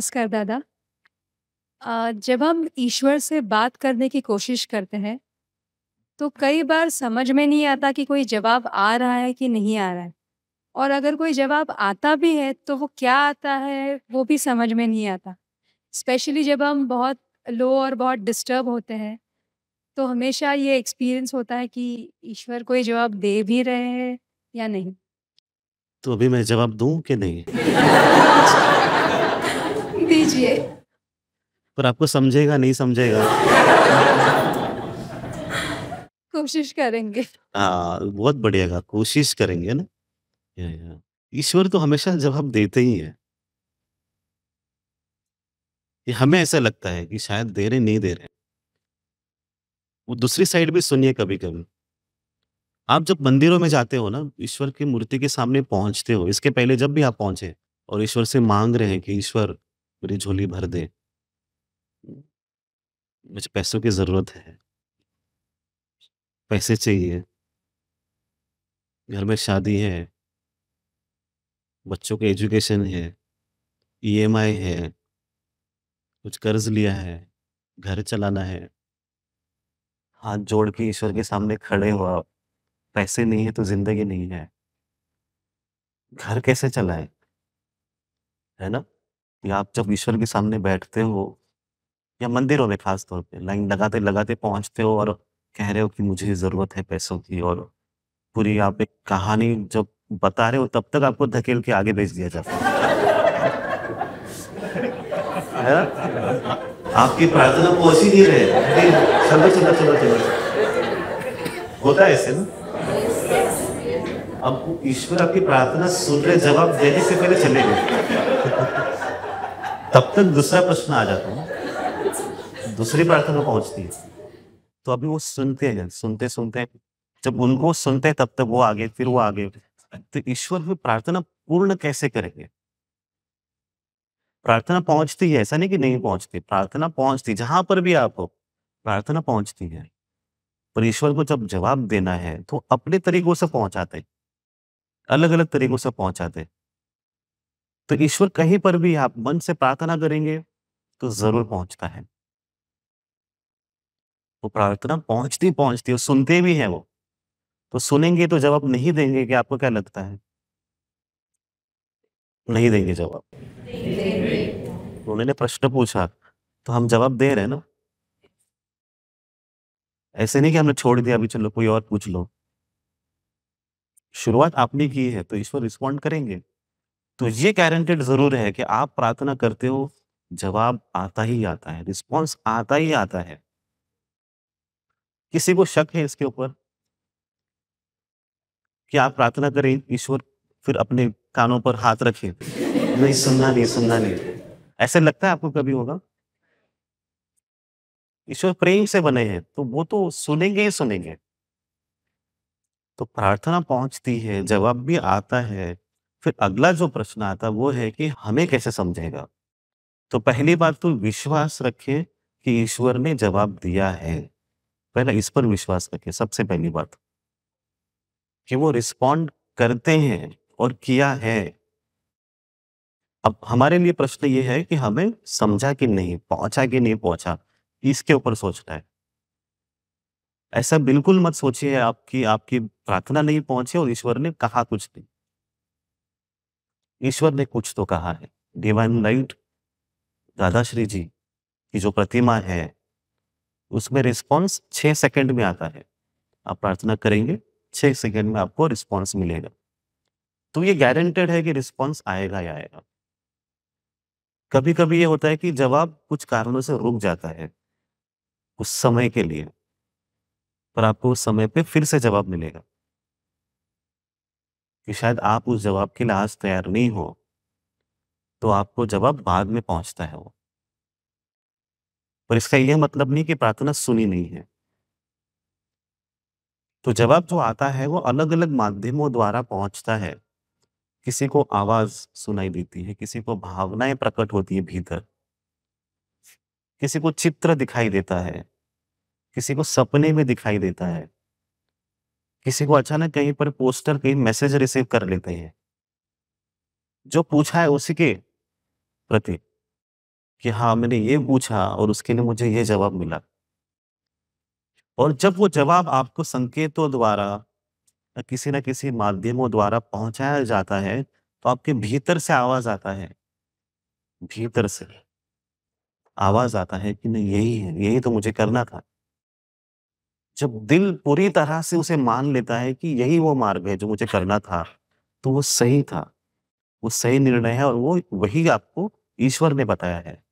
नमस्कार दादा आ, जब हम ईश्वर से बात करने की कोशिश करते हैं तो कई बार समझ में नहीं आता कि कोई जवाब आ रहा है कि नहीं आ रहा है और अगर कोई जवाब आता भी है तो वो क्या आता है वो भी समझ में नहीं आता स्पेशली जब हम बहुत लो और बहुत डिस्टर्ब होते हैं तो हमेशा ये एक्सपीरियंस होता है कि ईश्वर कोई जवाब दे भी रहे हैं या नहीं तो अभी मैं जवाब दूं कि नहीं कीजिए पर आपको समझेगा नहीं समझेगा कोशिश करेंगे हाँ बहुत बढ़िया कोशिश करेंगे ना ईश्वर तो हमेशा जवाब देते ही है ये हमें ऐसा लगता है कि शायद दे रहे नहीं दे रहे वो दूसरी साइड भी सुनिए कभी कभी आप जब मंदिरों में जाते हो ना ईश्वर की मूर्ति के सामने पहुंचते हो इसके पहले जब भी आप पहुंचे और ईश्वर से मांग रहे हैं कि ईश्वर पूरी झोली भर दे मुझे पैसों की ज़रूरत है पैसे चाहिए घर में शादी है बच्चों के एजुकेशन है ईएमआई है कुछ कर्ज लिया है घर चलाना है हाथ जोड़ के ईश्वर के सामने खड़े हो आप पैसे नहीं है तो जिंदगी नहीं है घर कैसे चलाए है ना या आप जब ईश्वर के सामने बैठते हो या मंदिरों में खास तौर पे लाइन लगाते लगाते पहुंचते हो और कह रहे हो कि मुझे जरूरत है पैसों की और पूरी आप एक कहानी जब बता रहे हो तब तक आपको धकेल के आगे भेज दिया जाता है आपकी प्रार्थना पहुंच ही नहीं रहे चलो चलो चलो चलो होता है ऐसे ना अब ईश्वर आपकी प्रार्थना सुन रहे जवाब देने से पहले चले गए तब तक दूसरा प्रश्न आ जाता है दूसरी प्रार्थना पहुंचती है तो अभी वो सुनते हैं सुनते सुनते जब उनको सुनते हैं तब तक वो आगे फिर वो आगे तो ईश्वर भी प्रार्थना पूर्ण कैसे करेंगे प्रार्थना पहुंचती है ऐसा नहीं कि नहीं पहुंचती प्रार्थना पहुंचती जहां पर भी आप प्रार्थना पहुंचती है पर ईश्वर को जब जवाब देना है तो अपने तरीकों से पहुंचाते अलग अलग तरीकों से पहुंचाते तो ईश्वर कहीं पर भी आप मन से प्रार्थना करेंगे तो जरूर पहुंचता है वो प्रार्थना पहुंचती पहुंचती है सुनते भी हैं वो तो सुनेंगे तो जवाब नहीं देंगे कि आपको क्या लगता है नहीं देंगे जवाब तो उन्होंने प्रश्न पूछा तो हम जवाब दे रहे हैं ना ऐसे नहीं कि हमने छोड़ दिया अभी चलो कोई और पूछ लो शुरुआत आपने की है तो ईश्वर रिस्पॉन्ड करेंगे तो ये गारंटेड जरूर है कि आप प्रार्थना करते हो जवाब आता ही आता है रिस्पॉन्स आता ही आता है किसी को शक है इसके ऊपर कि आप प्रार्थना करें ईश्वर फिर अपने कानों पर हाथ रखे नहीं सुनना नहीं सुनना नहीं ऐसे लगता है आपको कभी होगा ईश्वर प्रेम से बने हैं तो वो तो सुनेंगे ही सुनेंगे तो प्रार्थना पहुंचती है जवाब भी आता है फिर अगला जो प्रश्न आता वो है कि हमें कैसे समझेगा तो पहली बात तो विश्वास रखें कि ईश्वर ने जवाब दिया है पहला इस पर विश्वास रखें सबसे पहली बात कि वो रिस्पॉन्ड करते हैं और किया है अब हमारे लिए प्रश्न ये है कि हमें समझा कि नहीं पहुंचा कि नहीं पहुंचा इसके ऊपर सोचना है ऐसा बिल्कुल मत सोचिए आपकी आपकी प्रार्थना नहीं पहुंची और ईश्वर ने कहा कुछ नहीं ईश्वर ने कुछ तो कहा है डिवाइन लाइट हम्म। दादाश्री श्री जी की जो प्रतिमा है उसमें रिस्पॉन्स छह सेकंड में आता है आप प्रार्थना करेंगे छह सेकंड में आपको रिस्पॉन्स मिलेगा तो ये गारंटेड है कि रिस्पॉन्स आएगा या आएगा कभी कभी ये होता है कि जवाब कुछ कारणों से रुक जाता है उस समय के लिए पर आपको उस समय पे फिर से जवाब मिलेगा कि शायद आप उस जवाब के लिहाज तैयार नहीं हो तो आपको जवाब बाद में पहुंचता है वो पर इसका यह मतलब नहीं कि प्रार्थना सुनी नहीं है तो जवाब जो आता है वो अलग अलग माध्यमों द्वारा पहुंचता है किसी को आवाज सुनाई देती है किसी को भावनाएं प्रकट होती है भीतर किसी को चित्र दिखाई देता है किसी को सपने में दिखाई देता है किसी को अचानक कहीं पर पोस्टर कहीं मैसेज रिसीव कर लेते हैं जो पूछा है उसी के प्रति कि हाँ मैंने ये पूछा और उसके लिए मुझे ये जवाब मिला और जब वो जवाब आपको संकेतों द्वारा किसी ना किसी माध्यमों द्वारा पहुंचाया जाता है तो आपके भीतर से आवाज आता है भीतर से आवाज आता है कि नहीं यही है यही तो मुझे करना था जब दिल पूरी तरह से उसे मान लेता है कि यही वो मार्ग है जो मुझे करना था तो वो सही था वो सही निर्णय है और वो वही आपको ईश्वर ने बताया है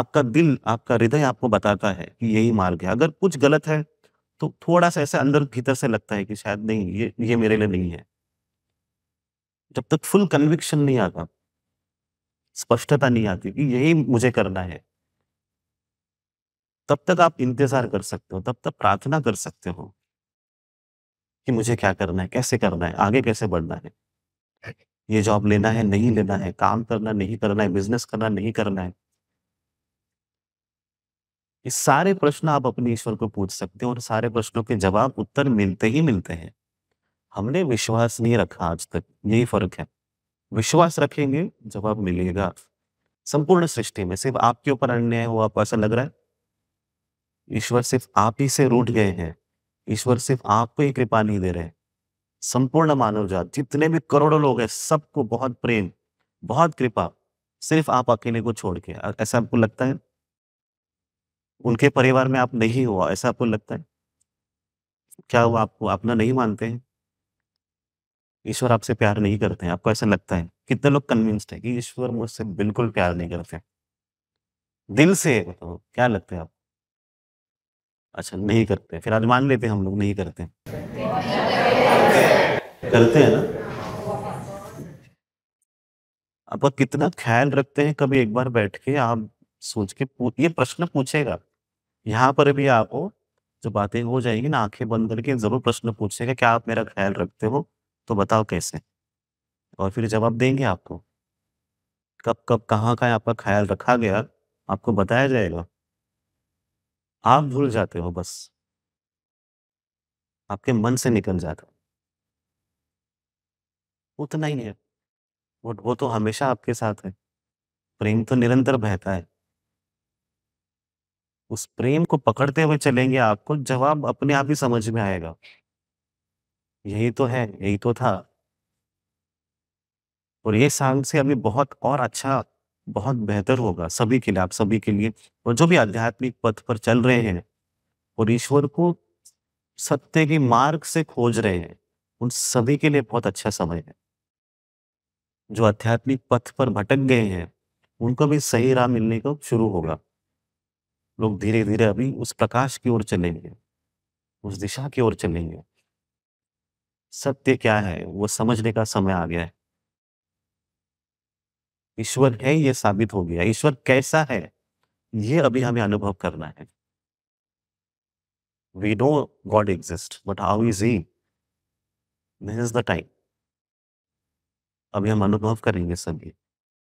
आपका दिल आपका हृदय आपको बताता है कि यही मार्ग है अगर कुछ गलत है तो थोड़ा सा ऐसा अंदर भीतर से लगता है कि शायद नहीं ये ये मेरे लिए नहीं है जब तक फुल कन्विक्शन नहीं आता स्पष्टता नहीं आती कि यही मुझे करना है तब तक आप इंतजार कर सकते हो तब तक प्रार्थना कर सकते हो कि मुझे क्या करना है कैसे करना है आगे कैसे बढ़ना है ये जॉब लेना है नहीं लेना है काम करना नहीं करना है बिजनेस करना नहीं करना है ये सारे प्रश्न आप अपने ईश्वर को पूछ सकते हो और सारे प्रश्नों के जवाब उत्तर मिलते ही मिलते हैं हमने विश्वास नहीं रखा आज तक यही फर्क है विश्वास रखेंगे जवाब मिलेगा संपूर्ण सृष्टि में सिर्फ आपके ऊपर अन्याय हो आपको ऐसा लग रहा है ईश्वर सिर्फ आप ही से रूठ गए हैं ईश्वर सिर्फ आपको ही कृपा नहीं दे रहे संपूर्ण मानव जात जितने भी करोड़ों लोग हैं सबको बहुत प्रेम बहुत कृपा सिर्फ आप अकेले को छोड़ के ऐसा आपको लगता है उनके परिवार में आप नहीं हुआ ऐसा आपको लगता है क्या वो आपको अपना नहीं मानते हैं ईश्वर आपसे प्यार नहीं करते हैं आपको ऐसा लगता है कितने लोग कन्विंस्ड है कि ईश्वर मुझसे बिल्कुल प्यार नहीं करते दिल से तो क्या लगता है आप अच्छा नहीं करते फिर आज मान लेते हैं हम लोग नहीं करते करते हैं ना आप कितना ख्याल रखते हैं कभी एक बार बैठ के आप सोच के ये प्रश्न पूछेगा यहाँ पर भी आपको जो बातें हो जाएंगी ना आंखें बंद करके जरूर प्रश्न पूछेगा क्या आप मेरा ख्याल रखते हो तो बताओ कैसे और फिर जवाब देंगे आपको कब कब कहाँ का आपका ख्याल रखा गया आपको बताया जाएगा आप भूल जाते हो बस आपके मन से निकल जाता उतना ही है वो वो तो हमेशा आपके साथ है प्रेम तो निरंतर बहता है उस प्रेम को पकड़ते हुए चलेंगे आपको जवाब अपने आप ही समझ में आएगा यही तो है यही तो था और ये सांग से अभी बहुत और अच्छा बहुत बेहतर होगा सभी के लिए आप सभी के लिए और जो भी आध्यात्मिक पथ पर चल रहे हैं और ईश्वर को सत्य के मार्ग से खोज रहे हैं उन सभी के लिए बहुत अच्छा समय है जो आध्यात्मिक पथ पर भटक गए हैं उनको भी सही राह मिलने का शुरू होगा लोग धीरे धीरे अभी उस प्रकाश की ओर चलेंगे उस दिशा की ओर चलेंगे सत्य क्या है वो समझने का समय आ गया है ईश्वर हम्म, है हम्म। ये साबित हो गया ईश्वर कैसा है ये अभी हमें अनुभव करना है we know God exist but how is he this is the time अभी हम अनुभव करेंगे सभी